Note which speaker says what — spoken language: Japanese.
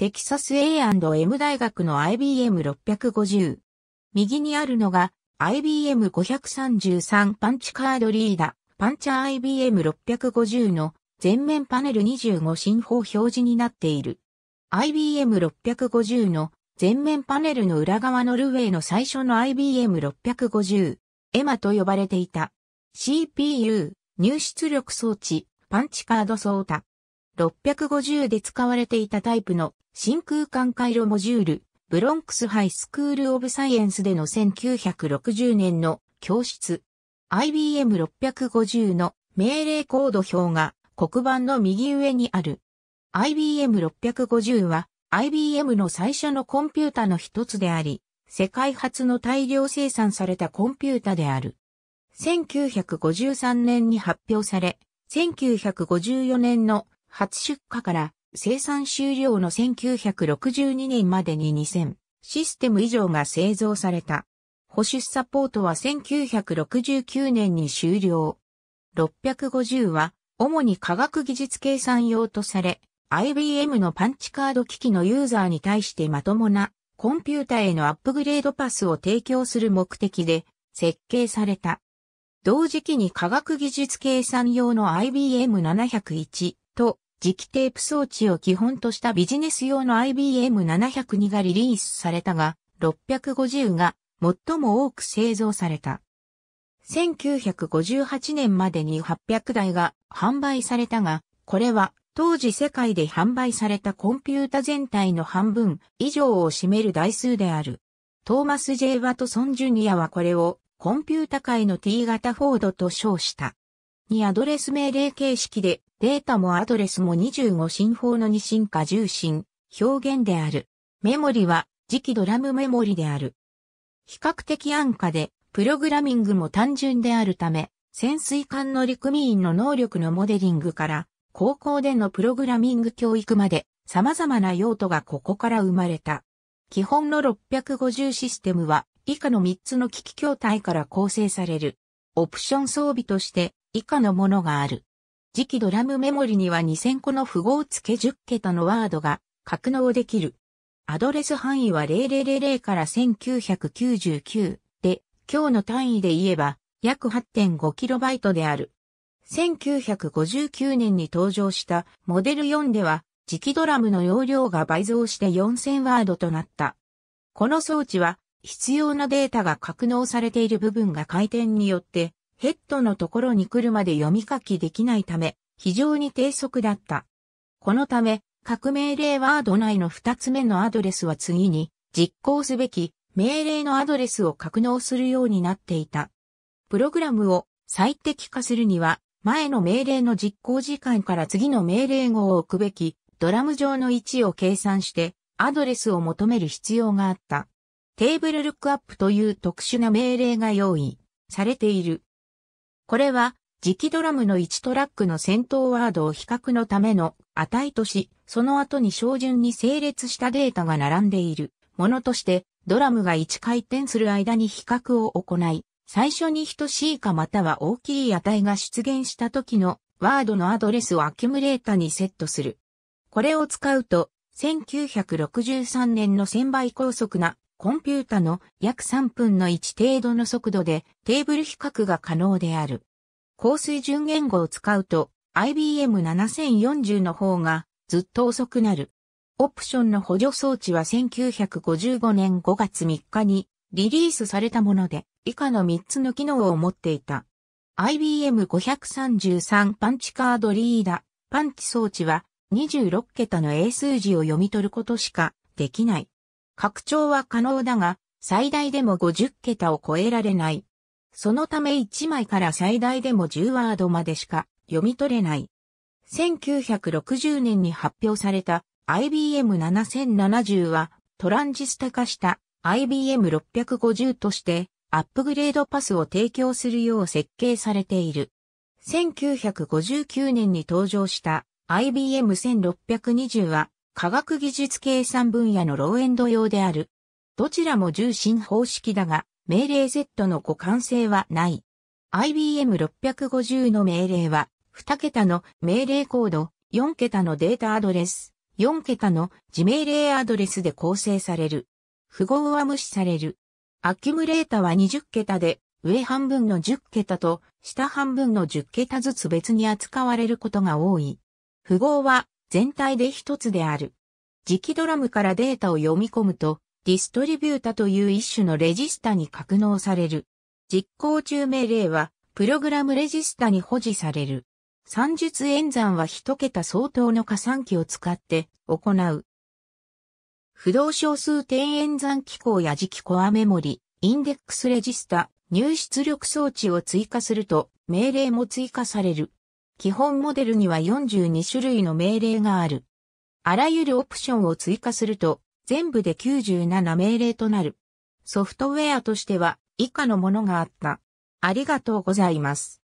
Speaker 1: テキサス A&M 大学の IBM650。右にあるのが IBM533 パンチカードリーダ、ー、パンチャー IBM650 の全面パネル25進法表示になっている。IBM650 の全面パネルの裏側ノルウェーの最初の IBM650、エマと呼ばれていた。CPU、入出力装置、パンチカードソータ、650で使われていたタイプの真空管回路モジュール、ブロンクスハイスクールオブサイエンスでの1960年の教室、IBM650 の命令コード表が黒板の右上にある。IBM650 は IBM の最初のコンピュータの一つであり、世界初の大量生産されたコンピュータである。1953年に発表され、1954年の初出荷から生産終了の1962年までに2000システム以上が製造された。保守サポートは1969年に終了。650は主に科学技術計算用とされ、IBM のパンチカード機器のユーザーに対してまともなコンピュータへのアップグレードパスを提供する目的で設計された。同時期に科学技術計算用の IBM701 磁気テープ装置を基本としたビジネス用の IBM702 がリリースされたが、650が最も多く製造された。1958年までに800台が販売されたが、これは当時世界で販売されたコンピュータ全体の半分以上を占める台数である。トーマス・ジェイ・ワトソン・ジュニアはこれをコンピュータ界の T 型フォードと称した。にアドレス命令形式でデータもアドレスも25進法の2進化重心、表現である。メモリは、磁気ドラムメモリである。比較的安価で、プログラミングも単純であるため、潜水艦乗組員の能力のモデリングから、高校でのプログラミング教育まで、様々な用途がここから生まれた。基本の650システムは、以下の3つの機器筐体から構成される。オプション装備として、以下のものがある。次期ドラムメモリには2000個の符号付け10桁のワードが格納できる。アドレス範囲は0000から1999で、今日の単位で言えば約 8.5KB である。1959年に登場したモデル4では、磁気ドラムの容量が倍増して4000ワードとなった。この装置は、必要なデータが格納されている部分が回転によってヘッドのところに来るまで読み書きできないため、非常に低速だった。このため、各命令ワード内の2つ目のアドレスは次に、実行すべき命令のアドレスを格納するようになっていた。プログラムを最適化するには、前の命令の実行時間から次の命令号を置くべき、ドラム上の位置を計算して、アドレスを求める必要があった。テーブルルックアップという特殊な命令が用意されている。これは、磁気ドラムの1トラックの先頭ワードを比較のための値とし、その後に照準に整列したデータが並んでいるものとして、ドラムが1回転する間に比較を行い、最初に等しいかまたは大きい値が出現した時のワードのアドレスをアキュムレータにセットする。これを使うと、1963年の1000倍高速なコンピュータの約3分の1程度の速度でテーブル比較が可能である。高水準言語を使うと IBM7040 の方がずっと遅くなる。オプションの補助装置は1955年5月3日にリリースされたもので以下の3つの機能を持っていた。IBM533 パンチカードリーダーパンチ装置は26桁の英数字を読み取ることしかできない。拡張は可能だが、最大でも50桁を超えられない。そのため1枚から最大でも10ワードまでしか読み取れない。1960年に発表された IBM7070 はトランジスタ化した IBM650 としてアップグレードパスを提供するよう設計されている。1959年に登場した IBM1620 は科学技術計算分野のローエンド用である。どちらも重心方式だが、命令 Z の互換性はない。IBM650 の命令は、2桁の命令コード、4桁のデータアドレス、4桁の自命令アドレスで構成される。符号は無視される。アキュムレータは20桁で、上半分の10桁と下半分の10桁ずつ別に扱われることが多い。符号は全体で一つである。磁気ドラムからデータを読み込むと、ディストリビュータという一種のレジスタに格納される。実行中命令は、プログラムレジスタに保持される。算術演算は一桁相当の加算器を使って行う。不動小数点演算機構や磁気コアメモリ、インデックスレジスタ、入出力装置を追加すると、命令も追加される。基本モデルには42種類の命令がある。あらゆるオプションを追加すると、全部で97命令となる。ソフトウェアとしては以下のものがあった。ありがとうございます。